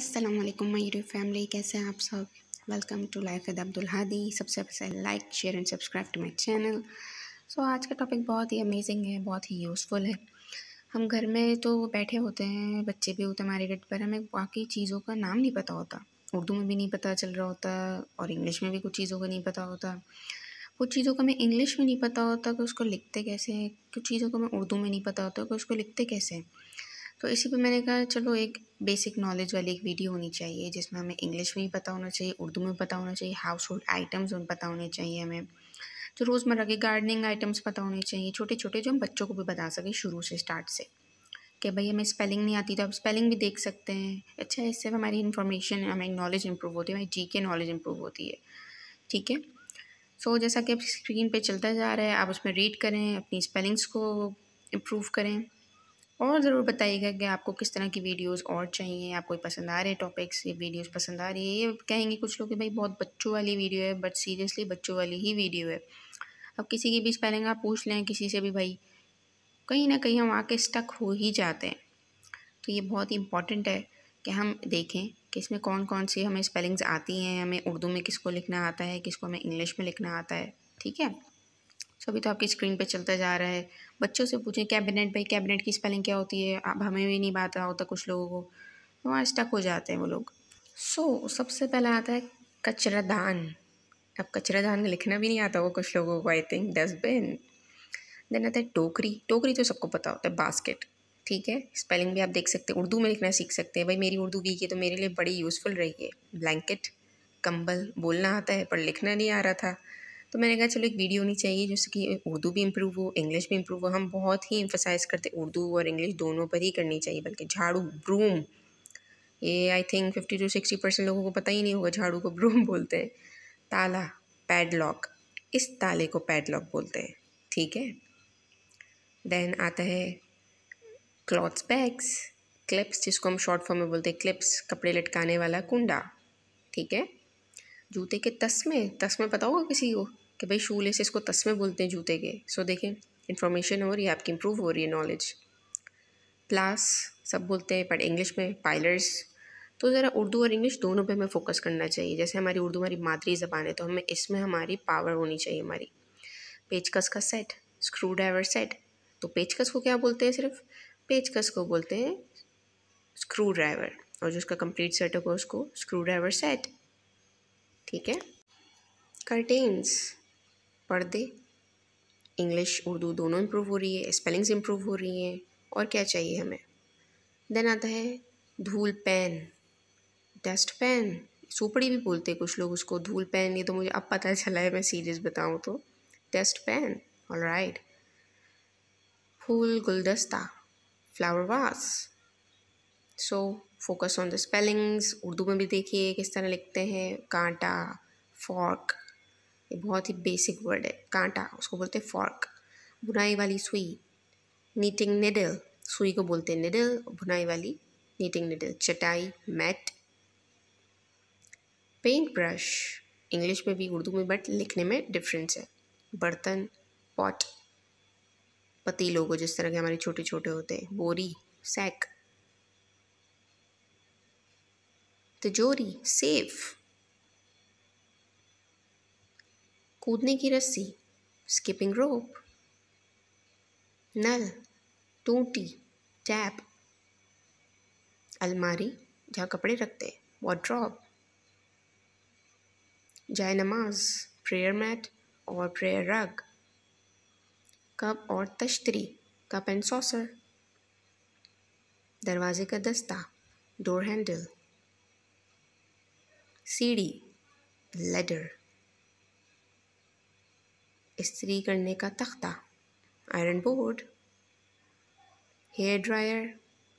अस्सलाम वालेकुम my family कैसे हैं आप सब welcome to life with Abdul Hadi सबसे पहले like share and subscribe to my channel so आज का टॉपिक बहुत ही अमेजिंग है बहुत ही यूज़फुल है हम घर में तो बैठे होते हैं बच्चे भी होते हैं हमारे गेट पर हमें बाकी चीज़ों का नाम नहीं पता होता उर्दू में भी नहीं पता चल रहा होता और इंग्लिश में भी कुछ चीज़ों का नहीं पता होता कुछ चीज़ों का हमें इंग्लिश में नहीं पता होता कि उसको लिखते कैसे हैं कुछ चीज़ों को हमें उर्दू में नहीं पता होता कि उसको लिखते कैसे हैं तो इसी पे मैंने कहा चलो एक बेसिक नॉलेज वाली एक वीडियो होनी चाहिए जिसमें हमें इंग्लिश में भी पता होना चाहिए उर्दू में पता होना चाहिए हाउस होल्ड आइटम्स उन पता होने चाहिए हमें जो रोज़मर्रा के गार्डनिंग आइटम्स पता होने चाहिए छोटे छोटे जो हम बच्चों को भी बता सकें शुरू से स्टार्ट से कि भाई हमें स्पेलिंग नहीं आती तो आप स्पेलिंग भी देख सकते हैं अच्छा इससे हमारी इन्फॉर्मेशन हमारी नॉलेज इम्प्रूव होती है हमारी जी के नॉलेज इम्प्रूव होती है ठीक है सो जैसा कि आप स्क्रीन पर चलता जा रहा है आप उसमें रीड करें अपनी स्पेलिंग्स को इम्प्रूव करें और ज़रूर बताइएगा कि आपको किस तरह की वीडियोस और चाहिए आपको पसंद आ रहे टॉपिक्स ये वीडियोस पसंद आ रही है ये कहेंगे कुछ लोग कि भाई बहुत बच्चों वाली वीडियो है बट सीरियसली बच्चों वाली ही वीडियो है अब किसी की भी स्पेलिंग आप पूछ लें किसी से भी भाई कहीं ना कहीं हम आके स्टक हो ही जाते हैं तो ये बहुत ही है कि हम देखें कि इसमें कौन कौन सी हमें स्पेलिंग्स आती हैं हमें उर्दू में किसको लिखना आता है किसको हमें इंग्लिश में लिखना आता है ठीक है सभी तो आपकी स्क्रीन पे चलता जा रहा है बच्चों से पूछें कैबिनेट भाई कैबिनेट की स्पेलिंग क्या होती है अब हमें भी नहीं बात होता कुछ लोगों को तो वहाँ स्टक हो जाते हैं वो लोग सो so, सबसे पहला आता है कचरा दान अब कचरा दान लिखना भी नहीं आता होगा कुछ लोगों को आई थिंक डस्टबिन देन आता है टोकरी टोकरी तो सबको पता होता है बास्केट ठीक है स्पेलिंग भी आप देख सकते हैं उर्दू में लिखना सीख सकते हैं भाई मेरी उर्दू वीक है तो मेरे लिए बड़ी यूज़फुल रही है ब्लैंकेट कंबल बोलना आता है पर लिखना नहीं आ रहा था तो मैंने कहा चलो एक वीडियो होनी चाहिए जिससे कि उर्दू भी इम्प्रूव हो इंग्लिश भी इम्प्रूव हो हम बहुत ही इम्फोसाइज़ करते उर्दू और इंग्लिश दोनों पर ही करनी चाहिए बल्कि झाड़ू ब्रूम ये I think fifty to sixty percent लोगों को पता ही नहीं होगा झाड़ू को ब्रूम बोलते हैं ताला पैडलॉक इस ताले को पैडलॉक बोलते हैं ठीक है देन आता है क्लॉथ्स बैग्स क्लिप्स जिसको हम शॉर्ट फॉर्म में बोलते हैं क्लिप्स कपड़े लटकाने वाला कुंडा ठीक है जूते के तस्मे तस्मे पता होगा किसी को कि भाई शू लेस इसको तस्में बोलते हैं जूते के सो देखें इन्फॉर्मेशन हो रही है आपकी इम्प्रूव हो रही है नॉलेज प्लास सब बोलते हैं बट इंग्लिश में पायलर्स तो ज़रा उर्दू और इंग्लिश दोनों पे हमें फोकस करना चाहिए जैसे हमारी उर्दू हमारी मादरी ज़बान है तो हमें इसमें हमारी पावर होनी चाहिए हमारी पेचकस का सेट स्क्रू ड्राइवर सेट तो पेचकस को क्या बोलते हैं सिर्फ पेचकस को बोलते हैं स्क्रू ड्राइवर और जो उसका कंप्लीट सेट होगा उसको स्क्रू ड्राइवर सेट ठीक है कर्टेन्स दे इंग्लिश उर्दू दोनों इम्प्रूव हो रही है स्पेलिंग्स इम्प्रूव हो रही हैं और क्या चाहिए हमें देन आता है धूल पेन डस्ट पैन सुपड़ी भी बोलते हैं कुछ लोग उसको धूल पेन ये तो मुझे अब पता चला है मैं सीरियस बताऊँ तो डस्ट पैन ऑल राइट फूल गुलदस्ता flower vase so focus on the spellings Urdu में भी देखिए किस तरह लिखते हैं कांटा फॉर्क ये बहुत ही बेसिक वर्ड है कांटा उसको बोलते हैं फॉर्क बुनाई वाली सुई नीटिंग निडल सुई को बोलते हैं निडल बुनाई वाली नीटिंग निडल चटाई मैट पेंट ब्रश इंग्लिश में भी उर्दू में बट लिखने में डिफरेंस है बर्तन पॉट पतीलों को जिस तरह के हमारे छोटे छोटे होते हैं बोरी सैक तिजोरी सेफ कूदने की रस्सी स्किपिंग रोप नल टूटी टैप अलमारी जहाँ कपड़े रखते वॉड्रॉप जाय नमाज प्रेयर मैट और प्रेयर रग कप और तश्तरी कप एंड सॉसर दरवाजे का दस्ता डोर हैंडल सीढ़ी लेडर इस्त्री करने का तख्ता iron board hair dryer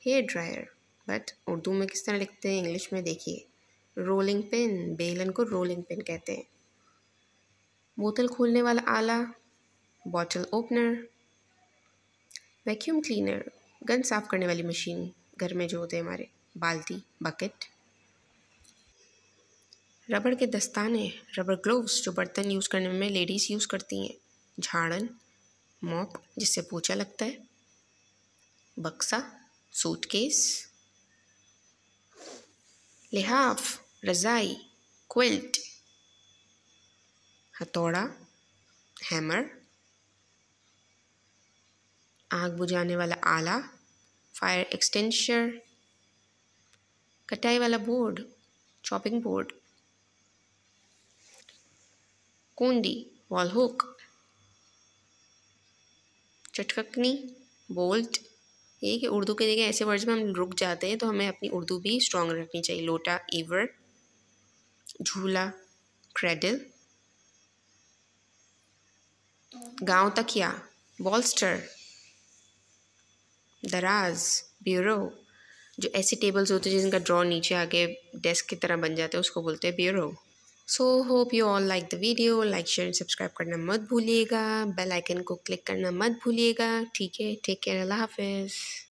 hair dryer but Urdu में किस तरह लिखते हैं इंग्लिश में देखिए रोलिंग पिन बेलन को रोलिंग पिन कहते हैं बोतल खोलने वाला आला bottle opener vacuum cleaner gun साफ़ करने वाली मशीन घर में जो होते हैं हमारे बाल्टी बकेट रबड़ के दस्ताने रबड़ ग्लोव्स जो बर्तन यूज़ करने में लेडीज़ यूज़ करती हैं झाड़न मॉप जिससे पूछा लगता है बक्सा सूटकेस लिहाफ रज़ाई क्विल्ट हथौड़ा हैमर आग बुझाने वाला आला फायर एक्सटेंशर कटाई वाला board chopping board wall hook चटकनी बोल्ट ये कि उर्दू के देखें ऐसे वर्ड्स में हम रुक जाते हैं तो हमें अपनी उर्दू भी स्ट्रॉन्ग रखनी चाहिए लोटा ईवर झूला क्रेडल गांव तकिया बॉल्स्टर दराज ब्यूरो जो ऐसे टेबल्स होते हैं जिनका ड्रॉ नीचे आके डेस्क की तरह बन जाते हैं उसको बोलते हैं bureau so hope you all like the video like share and subscribe करना मत भूलिएगा बेल आइकन को क्लिक करना मत भूलिएगा ठीक है टेक केयर अल्लाह हाफिज़